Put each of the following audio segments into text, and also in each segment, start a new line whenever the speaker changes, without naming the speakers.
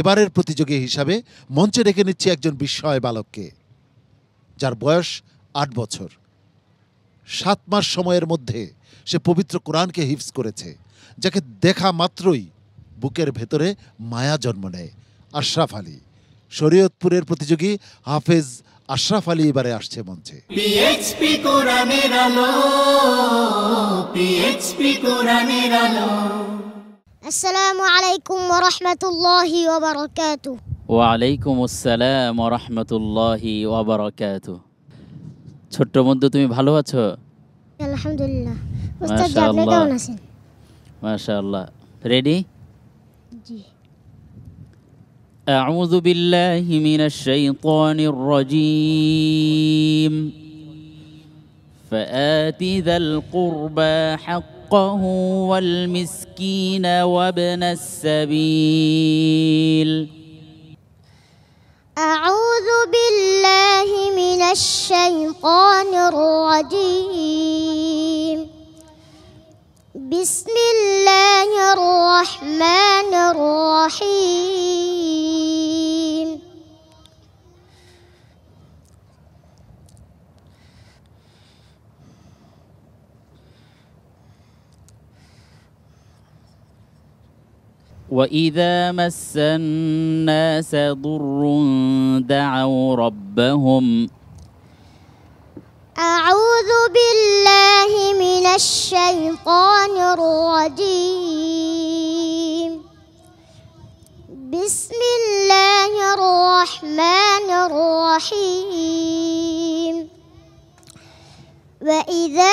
এবারের প্রতিযোগী হিসাবে মঞ্চে রেখে নিচ্ছি একজন বিস্ময় বালককে যার বয়স আট বছর সাত মাস সময়ের মধ্যে সে পবিত্র কোরআনকে হিপস করেছে যাকে দেখা মাত্রই বুকের ভেতরে মায়া জন্ম নেয় আশরাফ আলী শরীয়তপুরের প্রতিযোগী হাফেজ আশরাফ আলী এবারে আসছে মঞ্চে
কোরআনের আলো
কোরআনের আলো السلام عليكم ورحمة الله وبركاته
وعليكم السلام ورحمة الله وبركاته ছোট্ট বন্ধু তুমি ভালো আছো
আলহামদুলিল্লাহ
ما شاء কেমন আছেন মাশাআল্লাহ রেডি জি أعوذ بالله من الشيطان الرجيم فآت ذا القربى حق حقه والمسكين وابن السبيل
أعوذ بالله من الشيطان الرجيم بسم الله الرحمن الرحيم
وإذا مس الناس ضر دعوا ربهم
أعوذ بالله من الشيطان الرجيم بسم الله الرحمن الرحيم وإذا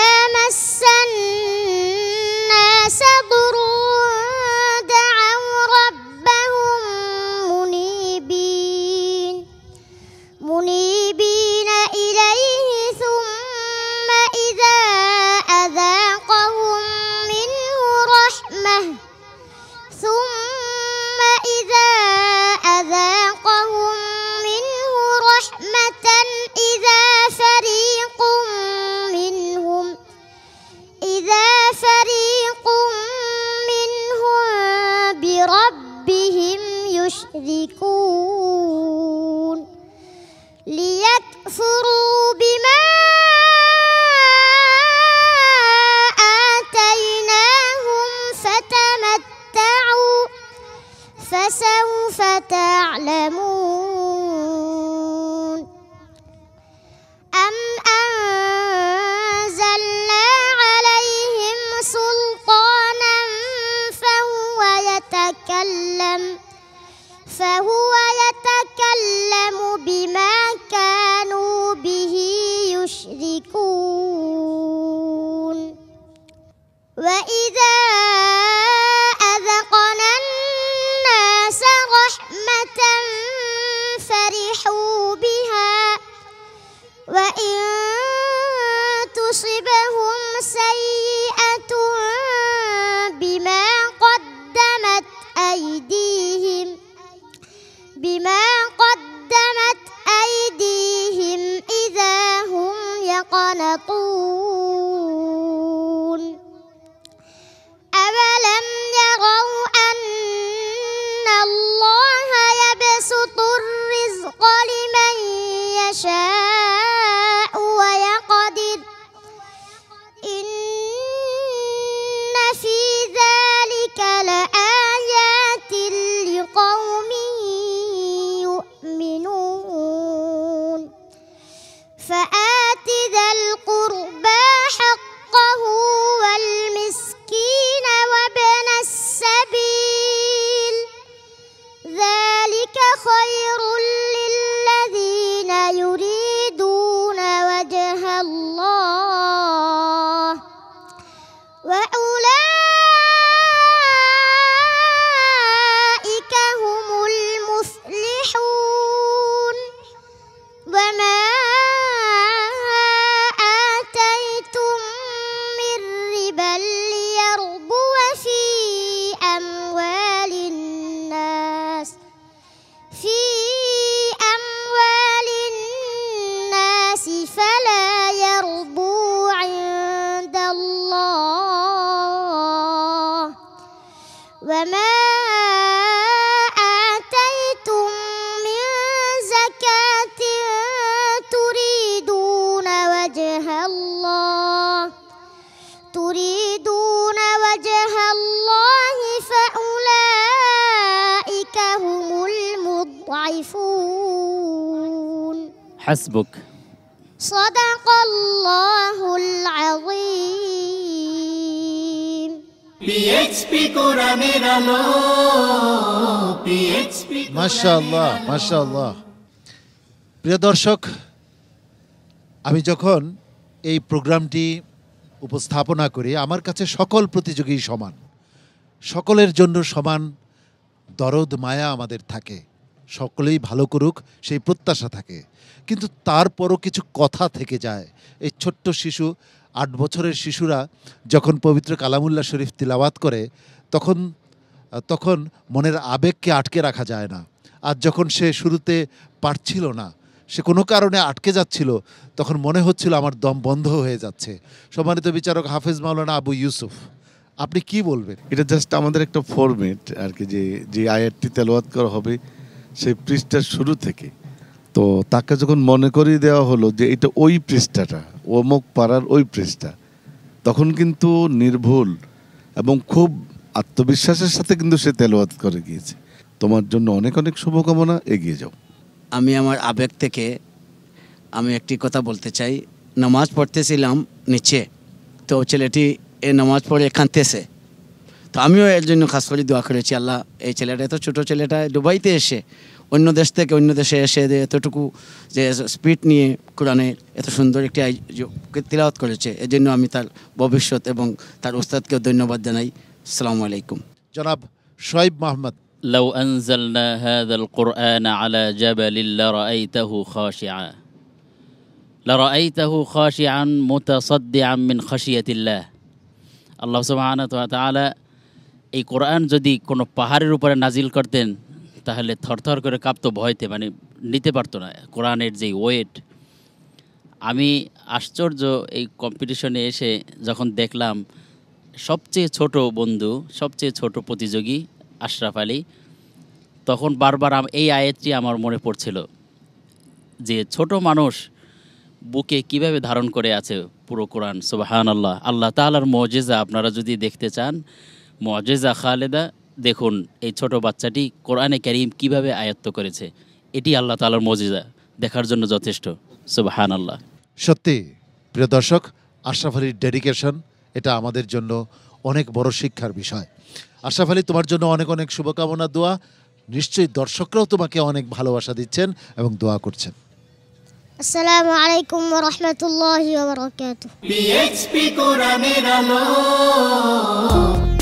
فهو يتكلم بما كانوا به يشركون وإذا Jesse. وما آتيتم من زكاة تريدون وجه الله تريدون وجه الله فأولئك هم المضعفون حسبك صدق الله العظيم
প্রিয়
দর্শক আমি যখন এই প্রোগ্রামটি উপস্থাপনা করি আমার কাছে সকল প্রতিযোগী সমান সকলের জন্য সমান দরদ মায়া আমাদের থাকে সকলেই ভালো করুক সেই প্রত্যাশা থাকে কিন্তু তারপরও কিছু কথা থেকে যায় এই ছোট্ট শিশু আট বছরের শিশুরা যখন পবিত্র কালামুল্লাহ শরীফ তিলাওয়াত করে তখন তখন মনের আবেগকে আটকে রাখা যায় না আর যখন সে শুরুতে পারছিল না সে কোনো কারণে আটকে যাচ্ছিল তখন মনে হচ্ছিল আমার দম বন্ধ হয়ে যাচ্ছে সম্মানিত বিচারক হাফেজ মাওলানা আবু ইউসুফ আপনি কি বলবেন এটা জাস্ট আমাদের একটা ফরমেট আর কি যে যে আয়ারটি তেলোয়াত করা হবে সেই পৃষ্ঠার শুরু থেকে তো তাকে যখন মনে করিয়ে দেওয়া হলো যে এটা ওই পৃষ্ঠাটা অমুক পাড়ার ওই প্রেসটা তখন কিন্তু নির্ভুল এবং খুব আত্মবিশ্বাসের সাথে কিন্তু সে তেলোয়াত করে গিয়েছে তোমার জন্য অনেক অনেক শুভকামনা এগিয়ে যাও
আমি আমার আবেগ থেকে আমি একটি কথা বলতে চাই নামাজ পড়তেছিলাম নিচে তো ছেলেটি এ নামাজ পড়ে এখানতেছে তো আমিও এর জন্য খাস করে দোয়া করেছি আল্লাহ এই ছেলেটা তো ছোটো ছেলেটা ডুবাইতে এসে অন্য দেশ থেকে অন্য দেশে এসে যে এতটুকু যে স্পিড নিয়ে কোরআনে এত সুন্দর একটি তিলাওয়াত করেছে এজন্য আমি তার ভবিষ্যৎ এবং তার উস্তাদকেও ধন্যবাদ জানাই আসসালামু আলাইকুম
জনাব শোয়েব মাহমদ
لو أنزلنا هذا القرآن على جبل لرأيته خاشعا لرأيته خاشعا متصدعا من خشية الله سبحانه وتعالى এই কোরআন যদি কোনো পাহাড়ের উপরে নাজিল করতেন তাহলে থরথর করে কাঁপতো ভয়তে মানে নিতে পারতো না কোরআনের যে ওয়েট আমি আশ্চর্য এই কম্পিটিশনে এসে যখন দেখলাম সবচেয়ে ছোট বন্ধু সবচেয়ে ছোট প্রতিযোগী আশরাফ আলী তখন বারবার এই আয়াতটি আমার মনে পড়ছিল যে ছোট মানুষ বুকে কিভাবে ধারণ করে আছে পুরো কোরআন সুবাহান আল্লাহ আল্লাহ তালার মজেজা আপনারা যদি দেখতে চান মজেজা খালেদা দেখুন এই ছোট বাচ্চাটি কোরআনে করিম কিভাবে আয়ত্ত করেছে এটি আল্লাহ তালার মজিদা দেখার জন্য যথেষ্ট সুবাহান আল্লাহ
সত্যি প্রিয় দর্শক আশরাফ আলীর ডেডিকেশন এটা আমাদের জন্য অনেক বড় শিক্ষার বিষয় আশরাফ আলী তোমার জন্য অনেক অনেক শুভকামনা দোয়া নিশ্চয়ই দর্শকরাও তোমাকে অনেক ভালোবাসা দিচ্ছেন এবং দোয়া করছেন
আসসালামু আলাইকুম পিএইচপি
কোরআনের আলো